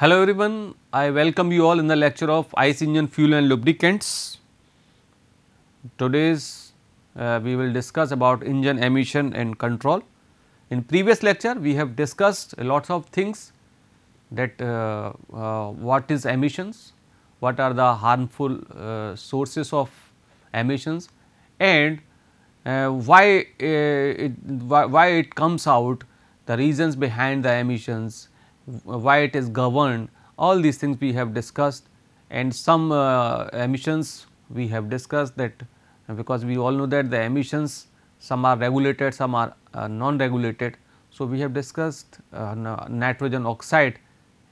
Hello everyone, I welcome you all in the lecture of ICE engine fuel and lubricants. Today's uh, we will discuss about engine emission and control. In previous lecture we have discussed lots of things that uh, uh, what is emissions, what are the harmful uh, sources of emissions and uh, why, uh, it, why, why it comes out, the reasons behind the emissions, why it is governed all these things we have discussed and some uh, emissions we have discussed that because we all know that the emissions some are regulated some are uh, non regulated. So, we have discussed uh, nitrogen oxide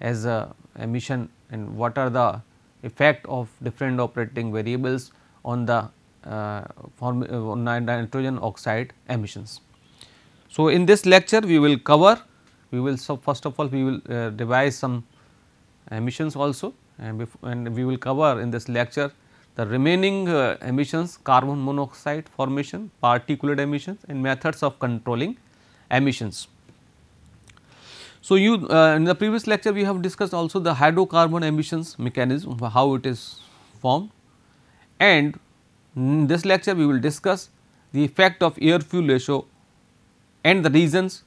as a emission and what are the effect of different operating variables on the uh, on uh, nitrogen oxide emissions. So, in this lecture we will cover we will so first of all we will uh, devise some emissions also and, and, we will cover in this lecture the remaining uh, emissions carbon monoxide formation, particulate emissions and methods of controlling emissions. So, you uh, in the previous lecture we have discussed also the hydrocarbon emissions mechanism how it is formed and in this lecture we will discuss the effect of air fuel ratio and the reasons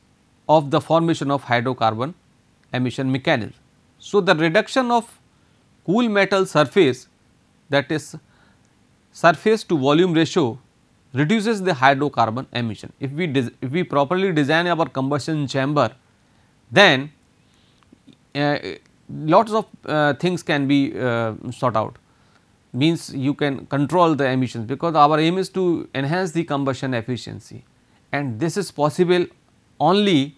of the formation of hydrocarbon emission mechanism. So, the reduction of cool metal surface that is surface to volume ratio reduces the hydrocarbon emission. If we, if we properly design our combustion chamber, then uh, lots of uh, things can be uh, sought out means you can control the emissions because our aim is to enhance the combustion efficiency and this is possible only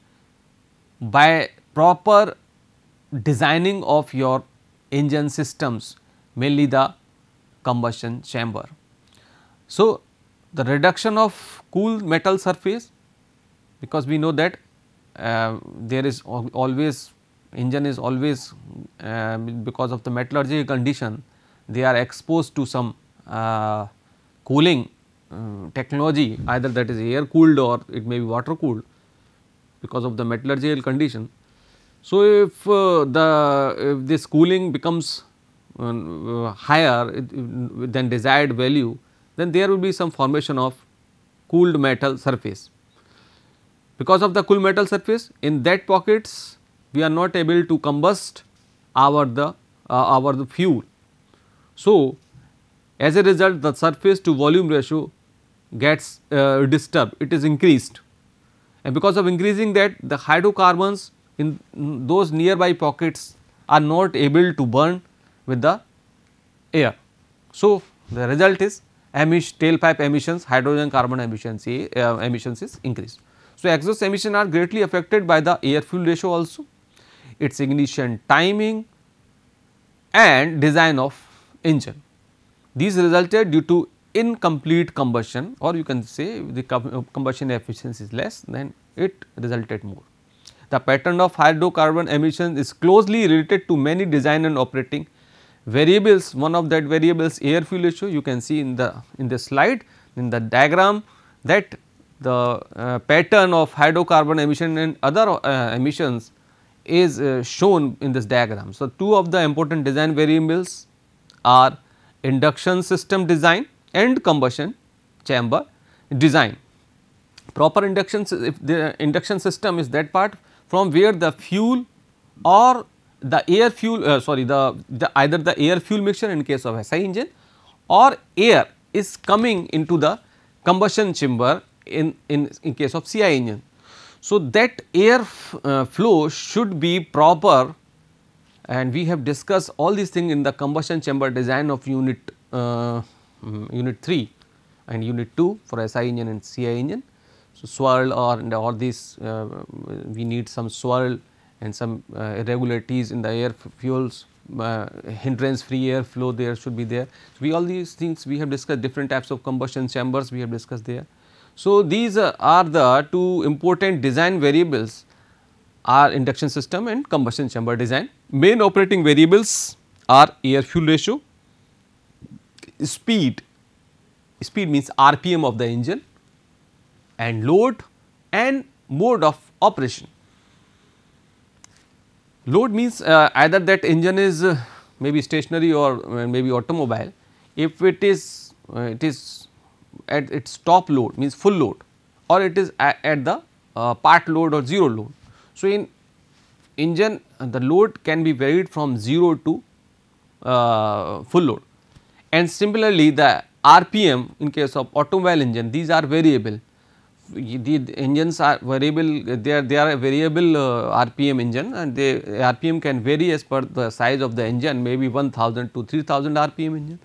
by proper designing of your engine systems mainly the combustion chamber. So, the reduction of cool metal surface because we know that uh, there is always engine is always uh, because of the metallurgical condition they are exposed to some uh, cooling uh, technology either that is air cooled or it may be water cooled because of the metallurgical condition. So, if uh, the if this cooling becomes uh, higher than desired value, then there will be some formation of cooled metal surface. Because of the cooled metal surface, in that pockets we are not able to combust our the uh, our the fuel. So, as a result the surface to volume ratio gets uh, disturbed, it is increased and because of increasing that the hydrocarbons in those nearby pockets are not able to burn with the air. So, the result is emish tailpipe emissions hydrogen carbon emissions, eh, uh, emissions is increased. So, exhaust emission are greatly affected by the air fuel ratio also its ignition timing and design of engine. These resulted due to incomplete combustion or you can say the uh, combustion efficiency is less then it resulted more. The pattern of hydrocarbon emissions is closely related to many design and operating variables one of that variables air fuel ratio you can see in the in the slide in the diagram that the uh, pattern of hydrocarbon emission and other uh, emissions is uh, shown in this diagram. So, two of the important design variables are induction system design End combustion chamber design. Proper induction if the induction system is that part from where the fuel or the air fuel uh, sorry the, the either the air fuel mixture in case of SI engine or air is coming into the combustion chamber in, in, in case of CI engine. So, that air uh, flow should be proper and we have discussed all these things in the combustion chamber design of unit uh, um, unit 3 and unit 2 for SI engine and CI engine. So, swirl or and all these uh, mm, we need some swirl and some uh, irregularities in the air fuels uh, hindrance free air flow there should be there. So, we all these things we have discussed different types of combustion chambers we have discussed there. So, these uh, are the two important design variables are induction system and combustion chamber design. Main operating variables are air fuel ratio speed, speed means RPM of the engine and load and mode of operation. Load means uh, either that engine is uh, maybe stationary or uh, maybe automobile. If it is, uh, it is at its top load means full load or it is at, at the uh, part load or zero load. So, in engine the load can be varied from 0 to uh, full load and similarly the RPM in case of automobile engine these are variable the engines are variable they are they are a variable uh, rpm engine and the rpm can vary as per the size of the engine maybe 1000 to 3000 rpm engine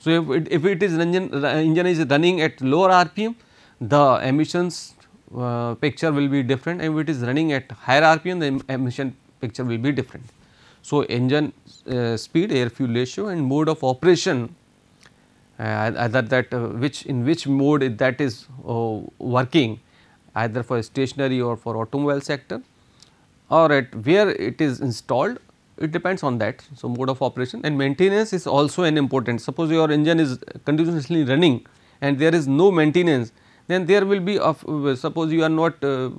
so if it, if it is engine engine is running at lower rpm the emissions uh, picture will be different and if it is running at higher rpm the emission picture will be different so engine uh, speed air fuel ratio and mode of operation either uh, that uh, which in which mode that is uh, working either for stationary or for automobile sector or at where it is installed it depends on that. So, mode of operation and maintenance is also an important. Suppose your engine is continuously running and there is no maintenance then there will be of suppose you are not uh,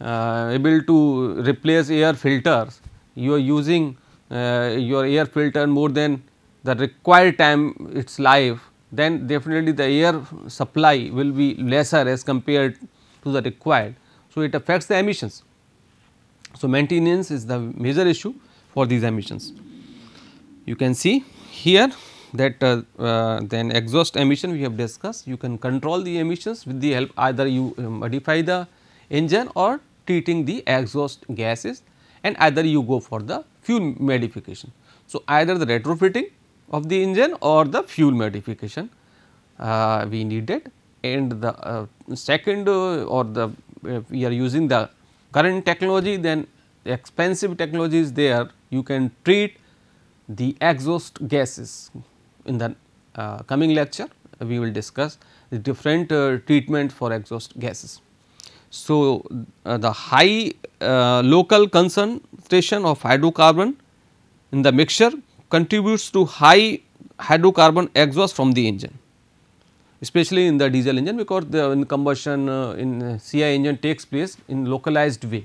uh, able to replace air filters you are using uh, your air filter more than the required time its life then definitely the air supply will be lesser as compared to the required. So, it affects the emissions. So, maintenance is the major issue for these emissions. You can see here that uh, uh, then exhaust emission we have discussed you can control the emissions with the help either you uh, modify the engine or treating the exhaust gases and either you go for the fuel modification. So, either the retrofitting of the engine or the fuel modification uh, we needed and the uh, second uh, or the we are using the current technology then expensive technology is there you can treat the exhaust gases in the uh, coming lecture we will discuss the different uh, treatment for exhaust gases. So, uh, the high uh, local concentration of hydrocarbon in the mixture contributes to high hydrocarbon exhaust from the engine especially in the diesel engine because the in combustion uh, in uh, CI engine takes place in localized way.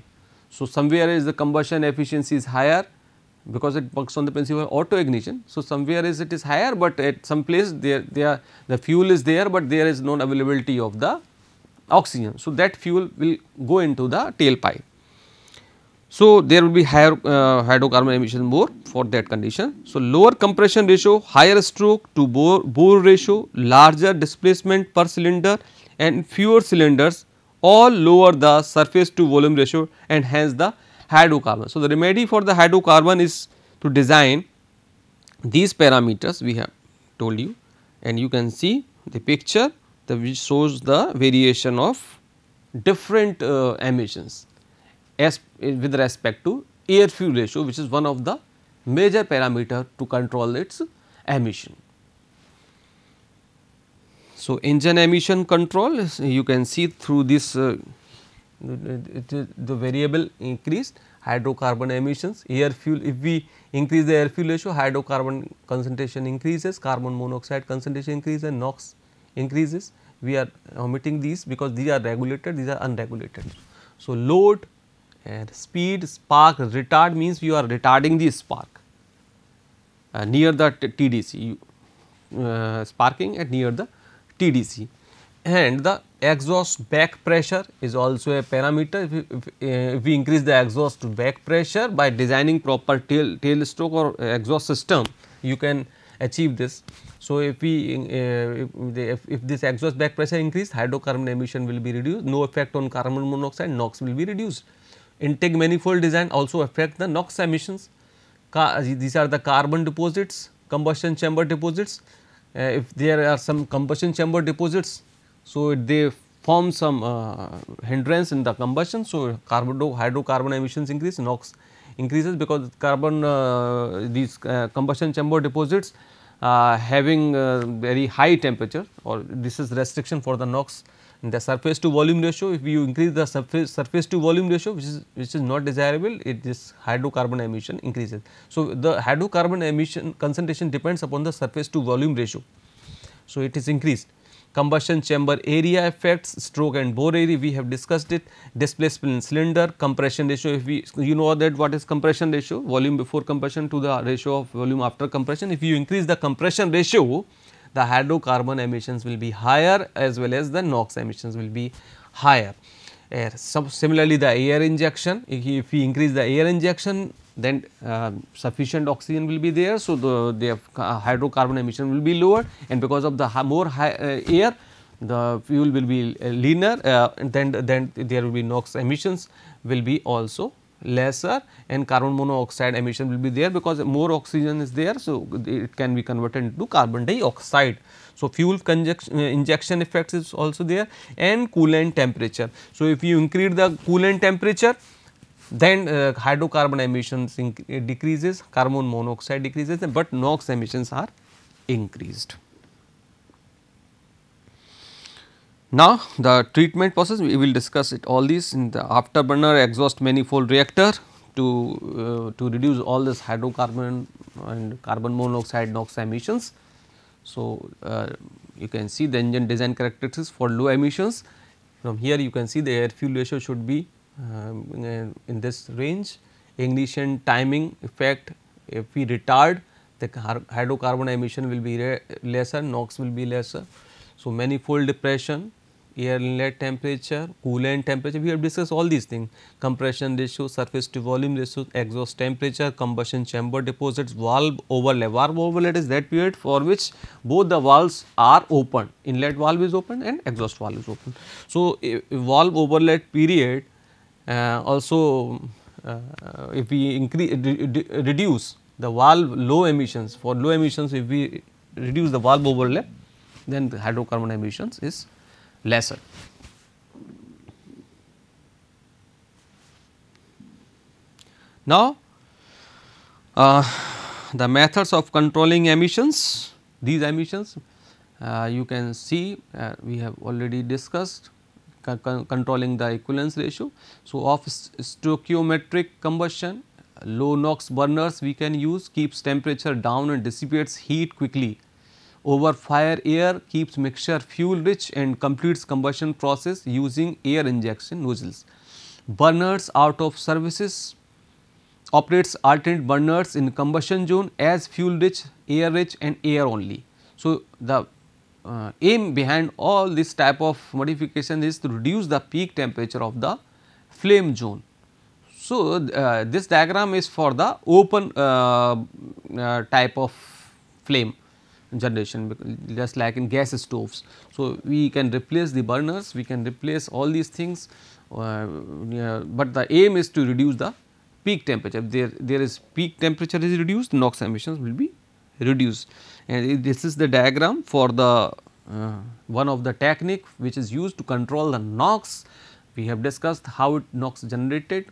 So, somewhere is the combustion efficiency is higher because it works on the principle of auto ignition. So, somewhere is it is higher, but at some place there, there the fuel is there, but there is no availability of the oxygen. So, that fuel will go into the tailpipe. So, there will be higher uh, hydrocarbon emission more for that condition. So, lower compression ratio, higher stroke to bore, bore ratio, larger displacement per cylinder and fewer cylinders all lower the surface to volume ratio and hence the hydrocarbon. So, the remedy for the hydrocarbon is to design these parameters we have told you and you can see the picture that which shows the variation of different uh, emissions as with respect to air fuel ratio which is one of the major parameter to control its emission. So, engine emission control you can see through this uh, the variable increased hydrocarbon emissions air fuel if we increase the air fuel ratio hydrocarbon concentration increases carbon monoxide concentration increases and NOx increases we are omitting these because these are regulated these are unregulated. So, load and speed spark retard means you are retarding the spark uh, near the TDC you, uh, sparking at near the TDC and the exhaust back pressure is also a parameter if, we, if, uh, if we increase the exhaust back pressure by designing proper tail, tail stroke or exhaust system you can achieve this. So, if we uh, if, if, if this exhaust back pressure increase hydrocarbon emission will be reduced no effect on carbon monoxide NOx will be reduced intake manifold design also affect the NOx emissions. Car, these are the carbon deposits, combustion chamber deposits. Uh, if there are some combustion chamber deposits, so they form some uh, hindrance in the combustion. So, carbon hydrocarbon emissions increase, NOx increases because carbon uh, these uh, combustion chamber deposits uh, having uh, very high temperature or this is restriction for the NOx the surface to volume ratio if you increase the surface surface to volume ratio which is which is not desirable it this hydrocarbon emission increases. So, the hydrocarbon emission concentration depends upon the surface to volume ratio. So, it is increased combustion chamber area effects, stroke and bore area we have discussed it, displacement cylinder, compression ratio if we you know that what is compression ratio volume before compression to the ratio of volume after compression if you increase the compression ratio the hydrocarbon emissions will be higher as well as the NOx emissions will be higher. Air. So, similarly, the air injection, if we increase the air injection, then uh, sufficient oxygen will be there. So, the, the uh, hydrocarbon emission will be lower and because of the more high, uh, air, the fuel will be uh, leaner uh, and then, then there will be NOx emissions will be also lesser and carbon monoxide emission will be there because more oxygen is there. So, it can be converted into carbon dioxide. So, fuel uh, injection effects is also there and coolant temperature. So, if you increase the coolant temperature then uh, hydrocarbon emissions decreases, carbon monoxide decreases but NOx emissions are increased. Now, the treatment process we will discuss it all these in the afterburner exhaust manifold reactor to, uh, to reduce all this hydrocarbon and carbon monoxide NOx emissions. So, uh, you can see the engine design characteristics for low emissions from here you can see the air fuel ratio should be um, uh, in this range ignition timing effect if we retard the hydrocarbon emission will be lesser NOx will be lesser. So, manifold depression air inlet temperature, coolant temperature, we have discussed all these things, compression ratio, surface to volume ratio, exhaust temperature, combustion chamber deposits, valve overlay. Valve overlay is that period for which both the valves are open, inlet valve is open and exhaust valve is open. So, valve overlay period uh, also uh, uh if we increase reduce the valve low emissions for low emissions if we reduce the valve overlay then the hydrocarbon emissions is lesser. Now, uh, the methods of controlling emissions, these emissions uh, you can see uh, we have already discussed controlling the equivalence ratio. So, of stoichiometric combustion low NOx burners we can use keeps temperature down and dissipates heat quickly over fire air keeps mixture fuel rich and completes combustion process using air injection nozzles. Burners out of services operates alternate burners in combustion zone as fuel rich, air rich and air only. So, the uh, aim behind all this type of modification is to reduce the peak temperature of the flame zone. So, uh, this diagram is for the open uh, uh type of flame generation just like in gas stoves. So, we can replace the burners, we can replace all these things, uh, yeah, but the aim is to reduce the peak temperature. there, there is peak temperature is reduced, NOx emissions will be reduced. And this is the diagram for the uh, one of the technique which is used to control the NOx. We have discussed how it NOx generated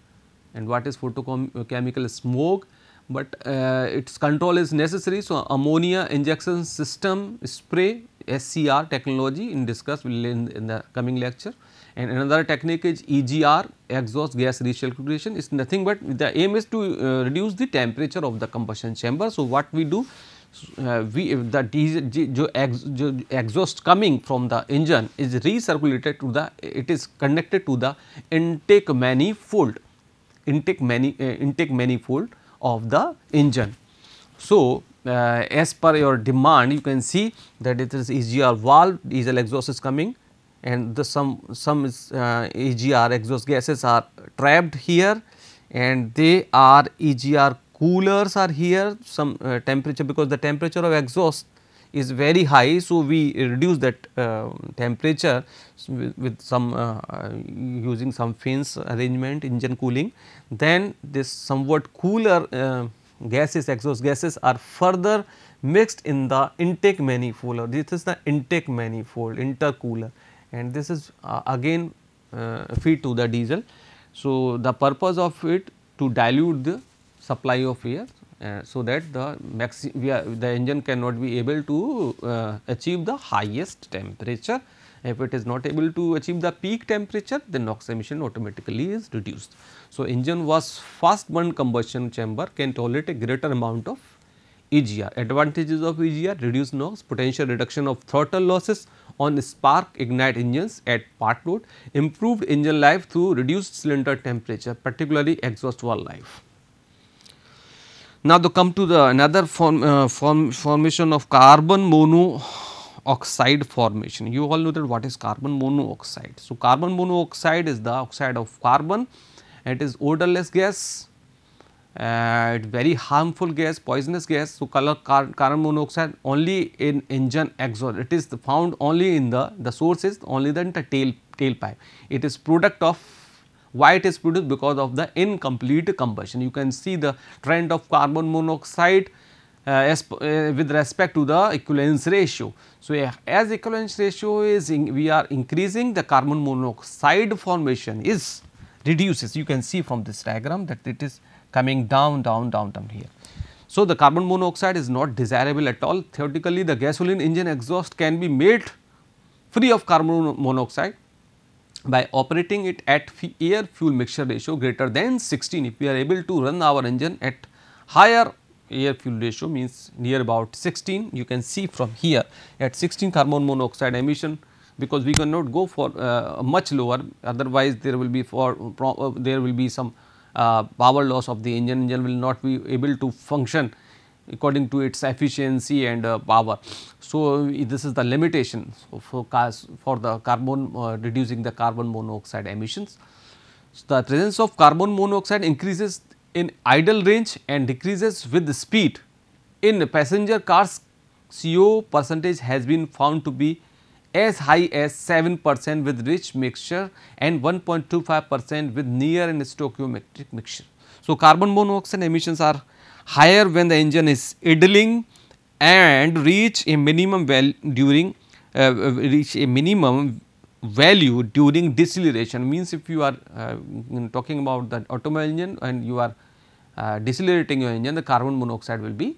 and what is photochemical smoke but uh, its control is necessary. So, ammonia injection system spray SCR technology in discuss will in, in the coming lecture and another technique is EGR exhaust gas recirculation is nothing but the aim is to uh, reduce the temperature of the combustion chamber. So, what we do uh, we if the diesel jo ex, jo exhaust coming from the engine is recirculated to the it is connected to the intake manifold intake many uh, intake manifold of the engine. So, uh, as per your demand you can see that it is EGR valve diesel exhaust is coming and the some some is, uh, EGR exhaust gases are trapped here and they are EGR coolers are here some uh, temperature because the temperature of exhaust is very high. So, we reduce that uh, temperature with, with some uh, using some fins arrangement engine cooling. Then this somewhat cooler uh, gases exhaust gases are further mixed in the intake manifold or this is the intake manifold intercooler and this is uh, again uh, feed to the diesel. So, the purpose of it to dilute the supply of air Uh, so that the are, the engine cannot be able to uh, achieve the highest temperature. If it is not able to achieve the peak temperature, then NOx emission automatically is reduced. So, engine was fast burn combustion chamber can tolerate a greater amount of EGR. Advantages of EGR reduced NOx, potential reduction of throttle losses on spark ignite engines at part load, improved engine life through reduced cylinder temperature, particularly exhaust wall life. Now, to come to the another form, uh, form formation of carbon monoxide formation. You all know that what is carbon monoxide? So, carbon monoxide is the oxide of carbon. It is odorless gas. Uh, it very harmful gas, poisonous gas. So, color car carbon monoxide only in engine exhaust. It is found only in the the source is only in the tail tailpipe. It is product of why it is produced? Because of the incomplete combustion. You can see the trend of carbon monoxide uh, uh, with respect to the equivalence ratio. So, uh, as equivalence ratio is in, we are increasing the carbon monoxide formation is reduces you can see from this diagram that it is coming down down down down here. So, the carbon monoxide is not desirable at all theoretically the gasoline engine exhaust can be made free of carbon monoxide by operating it at air fuel mixture ratio greater than 16 if we are able to run our engine at higher air fuel ratio means near about 16 you can see from here at 16 carbon monoxide emission because we cannot go for uh, much lower otherwise there will be for uh, there will be some uh, power loss of the engine engine will not be able to function according to its efficiency and uh, power. So, this is the limitation for, for the carbon uh, reducing the carbon monoxide emissions. So, the presence of carbon monoxide increases in idle range and decreases with speed. In passenger cars, CO percentage has been found to be as high as 7 percent with rich mixture and 1.25 percent with near and stoichiometric mixture. So, carbon monoxide emissions are higher when the engine is idling and reach a minimum value during uh, reach a minimum value during deceleration means if you are uh, talking about the automobile engine and you are uh, decelerating your engine the carbon monoxide will be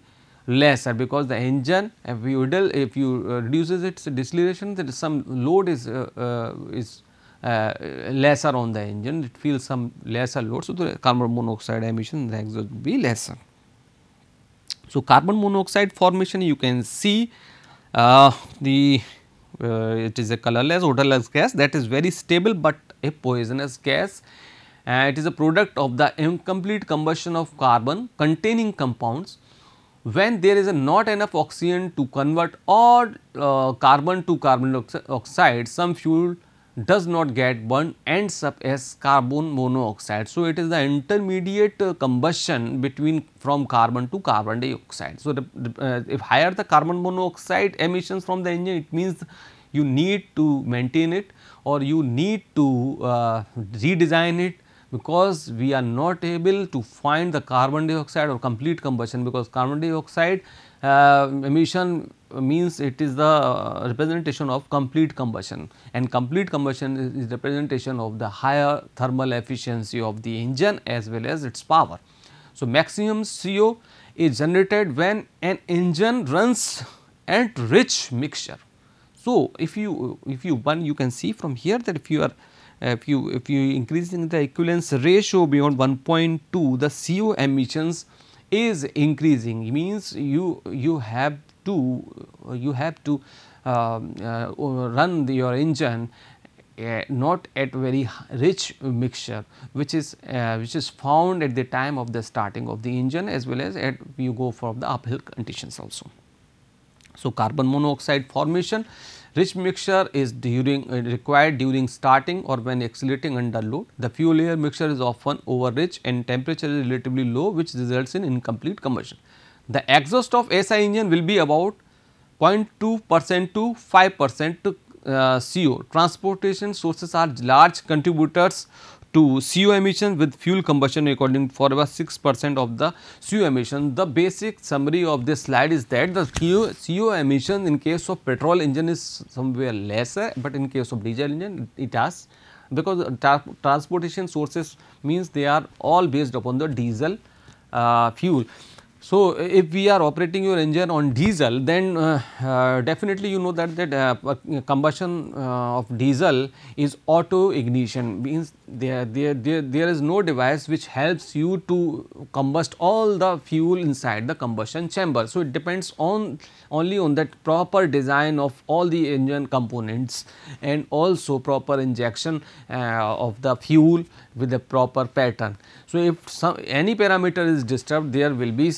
lesser because the engine if you idle if you uh, reduces its deceleration that some load is uh, uh, is uh, lesser on the engine it feels some lesser load so the carbon monoxide emission the exhaust will be lesser so, carbon monoxide formation you can see uh, the uh, it is a colorless odorless gas that is very stable but a poisonous gas and uh, it is a product of the incomplete combustion of carbon containing compounds when there is not enough oxygen to convert all uh, carbon to carbon oxide some fuel does not get burned ends up as carbon monoxide. So, it is the intermediate uh, combustion between from carbon to carbon dioxide. So, the, the, uh, if higher the carbon monoxide emissions from the engine it means you need to maintain it or you need to uh, redesign it because we are not able to find the carbon dioxide or complete combustion because carbon dioxide uh, emission means it is the uh, representation of complete combustion and complete combustion is, is representation of the higher thermal efficiency of the engine as well as its power. So, maximum CO is generated when an engine runs at rich mixture. So, if you if you one you can see from here that if you are if you if you increasing the equivalence ratio beyond 1.2 the CO emissions is increasing means you you have to you have to uh, uh, run the, your engine uh, not at very rich mixture which is uh, which is found at the time of the starting of the engine as well as at you go for the uphill conditions also. So, carbon monoxide formation Rich mixture is during uh, required during starting or when accelerating under load. The fuel air mixture is often over rich and temperature is relatively low which results in incomplete combustion. The exhaust of SI engine will be about 0.2 percent to 5 percent to uh, CO. Transportation sources are large contributors to CO emission with fuel combustion according for about 6 percent of the CO emission. The basic summary of this slide is that the CO, CO emission in case of petrol engine is somewhere lesser, but in case of diesel engine it has because tra transportation sources means they are all based upon the diesel uh, fuel. So, if we are operating your engine on diesel then uh, uh, definitely you know that that uh, combustion uh, of diesel is auto ignition means there, there, there, there is no device which helps you to combust all the fuel inside the combustion chamber. So, it depends on only on that proper design of all the engine components and also proper injection uh, of the fuel with the proper pattern. So, if some any parameter is disturbed there will be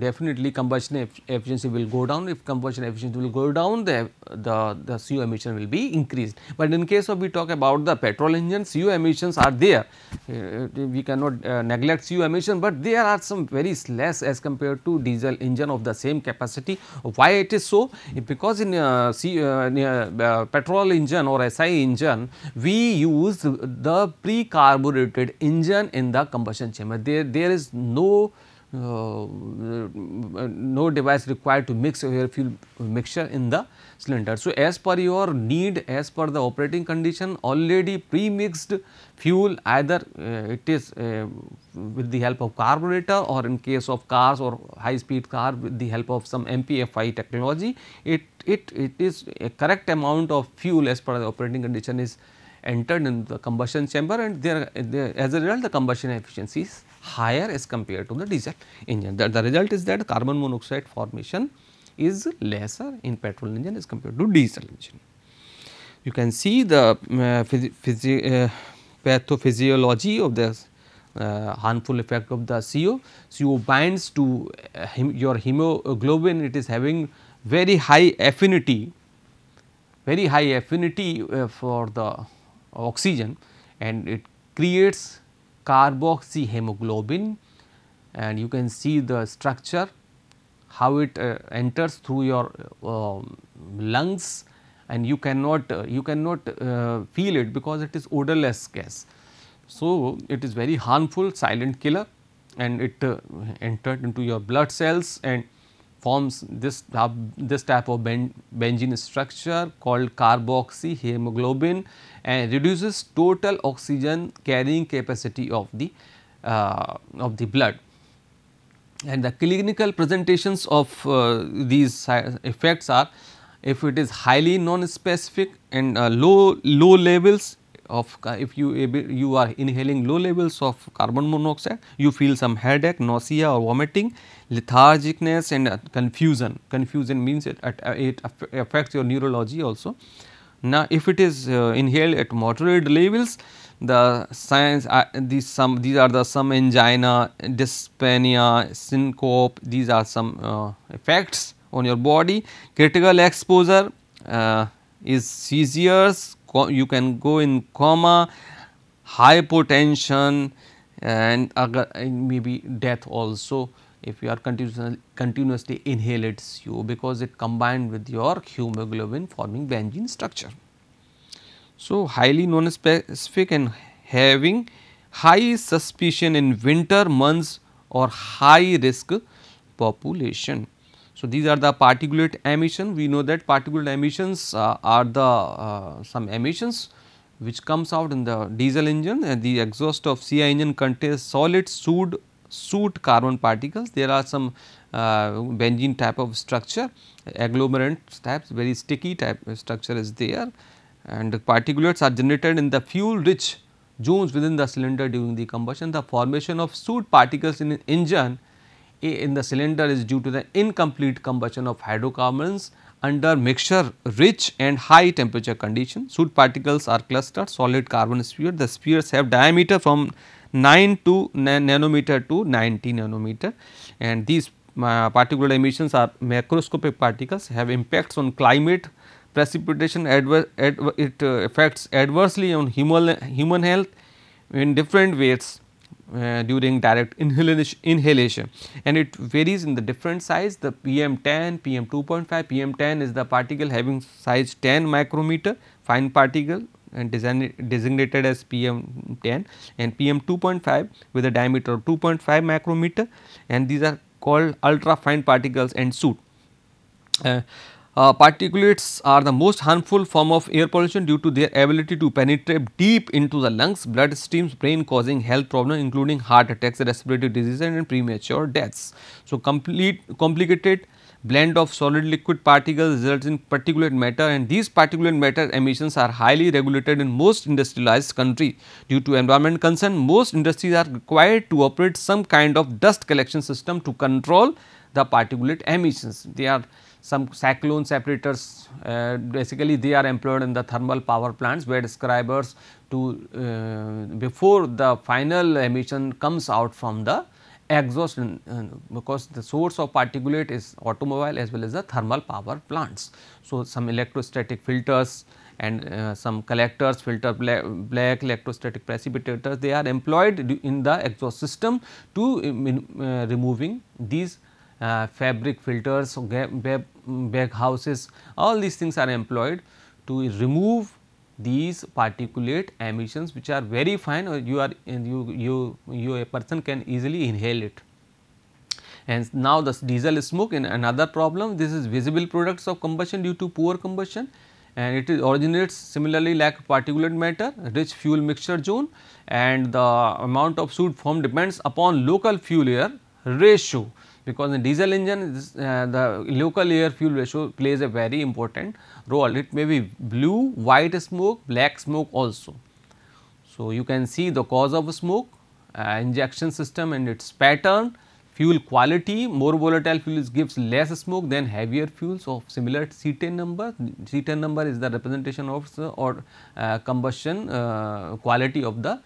definitely combustion efficiency will go down. If combustion efficiency will go down, the, the, the CO emission will be increased. But in case of we talk about the petrol engine, CO emissions are there. Uh, we cannot uh, neglect CO emission, but there are some very less as compared to diesel engine of the same capacity. Why it is so? Because in uh, uh, uh petrol engine or SI engine, we use the pre-carbureted engine in the combustion chamber. There, there is no uh, uh, no device required to mix air fuel mixture in the cylinder. So, as per your need as per the operating condition already pre-mixed fuel either uh, it is with the help of carburetor or in case of cars or high speed car with the help of some MPFI technology it, it, it is a correct amount of fuel as per the operating condition is entered in the combustion chamber and there, there as a result the combustion efficiency is higher as compared to the diesel engine. The, the result is that carbon monoxide formation is lesser in petrol engine as compared to diesel engine. You can see the uh, phys phys uh, pathophysiology of the uh, harmful effect of the CO. CO binds to uh, your hemoglobin, it is having very high affinity, very high affinity uh, for the oxygen and it creates carboxy hemoglobin and you can see the structure how it uh, enters through your uh, um, lungs and you cannot uh, you cannot uh, feel it because it is odorless gas. So, it is very harmful silent killer and it uh, entered into your blood cells and forms this type, this type of ben, benzene structure called carboxy hemoglobin and reduces total oxygen carrying capacity of the uh, of the blood. And the clinical presentations of uh, these effects are if it is highly non-specific and uh, low low levels of uh, if you you are inhaling low levels of carbon monoxide you feel some headache nausea or vomiting lethargicness and uh, confusion confusion means it, it affects your neurology also now, if it is uh, inhaled at moderate levels, the signs uh, these some these are the some angina, dyspnea, syncope. These are some uh, effects on your body. Critical exposure uh, is seizures. You can go in coma, hypotension, and uh, maybe death also if you are continuously, continuously inhale it CO because it combined with your hemoglobin forming benzene structure. So, highly non-specific and having high suspicion in winter months or high risk population. So, these are the particulate emission we know that particulate emissions uh, are the uh, some emissions which comes out in the diesel engine and the exhaust of CI engine contains solid soot soot carbon particles. There are some uh, benzene type of structure, agglomerant types, very sticky type structure is there and the particulates are generated in the fuel rich zones within the cylinder during the combustion. The formation of soot particles in engine in the cylinder is due to the incomplete combustion of hydrocarbons under mixture rich and high temperature condition. Soot particles are clustered solid carbon sphere. The spheres have diameter from 9 to nanometer to 90 nanometer and these uh, particular emissions are macroscopic particles have impacts on climate precipitation it uh, affects adversely on human, human health in different ways uh, during direct inhalation and it varies in the different size the PM 10, PM 2.5, PM 10 is the particle having size 10 micrometer fine particle and uh, designated as PM 10 and PM 2.5 with a diameter of 2.5 micrometer and these are called ultra fine particles and so, Uh, uh, particulates are the most harmful form of air pollution due to their ability to penetrate deep into the lungs, blood streams, brain causing health problems including heart attacks, respiratory diseases and premature deaths. So, complete complicated blend of solid liquid particles results in particulate matter and these particulate matter emissions are highly regulated in most industrialized country. Due to environment concern, most industries are required to operate some kind of dust collection system to control the particulate emissions. They are some cyclone separators, uh, basically they are employed in the thermal power plants where describers to uh, before the final emission comes out from the exhaust because the source of particulate is automobile as well as the thermal power plants. So, some electrostatic filters and uh, some collectors filter black, black, electrostatic precipitators they are employed in the exhaust system to uh, uh removing these uh, fabric filters, bag, bag houses all these things are employed to remove these particulate emissions which are very fine or you are you you you a person can easily inhale it. And now the diesel smoke in another problem this is visible products of combustion due to poor combustion and it originates similarly like particulate matter rich fuel mixture zone and the amount of soot formed depends upon local fuel air ratio because in diesel engine uh, the local air fuel ratio plays a very important role. It may be blue, white smoke, black smoke also. So, you can see the cause of smoke, uh, injection system and its pattern, fuel quality, more volatile fuels gives less smoke than heavier fuels of similar C10 number. C10 number is the representation of uh, or combustion uh, quality of the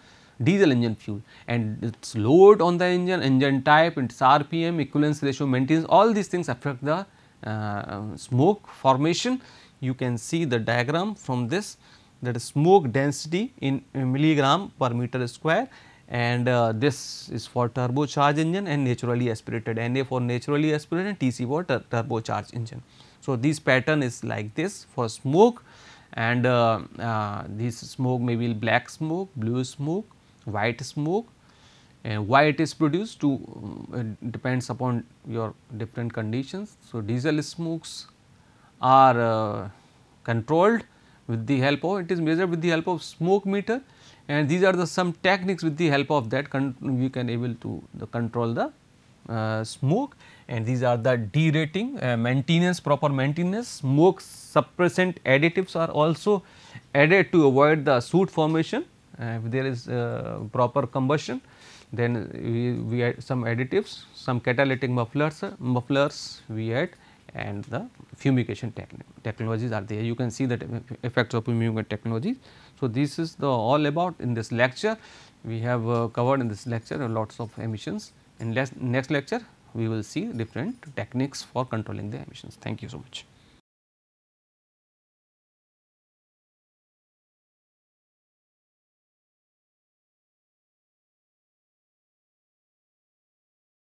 diesel engine fuel and its load on the engine, engine type, its RPM, equivalence ratio maintains all these things affect the uh, um, smoke formation. You can see the diagram from this that is smoke density in milligram per meter square and uh, this is for turbocharged engine and naturally aspirated NA for naturally aspirated TC for tur turbocharged engine. So, this pattern is like this for smoke and uh, uh, this smoke may be black smoke, blue smoke, white smoke and why it is produced to um, depends upon your different conditions. So, diesel smokes are uh, controlled with the help of it is measured with the help of smoke meter and these are the some techniques with the help of that we can able to the control the uh, smoke and these are the derating uh, maintenance proper maintenance smoke suppressant additives are also added to avoid the soot formation uh, if there is uh, proper combustion then we, we add some additives, some catalytic mufflers, mufflers we add and the fumigation technologies are there. You can see the effects of fumigation technologies. So, this is the all about in this lecture. We have uh, covered in this lecture uh, lots of emissions. In next lecture, we will see different techniques for controlling the emissions. Thank you so much.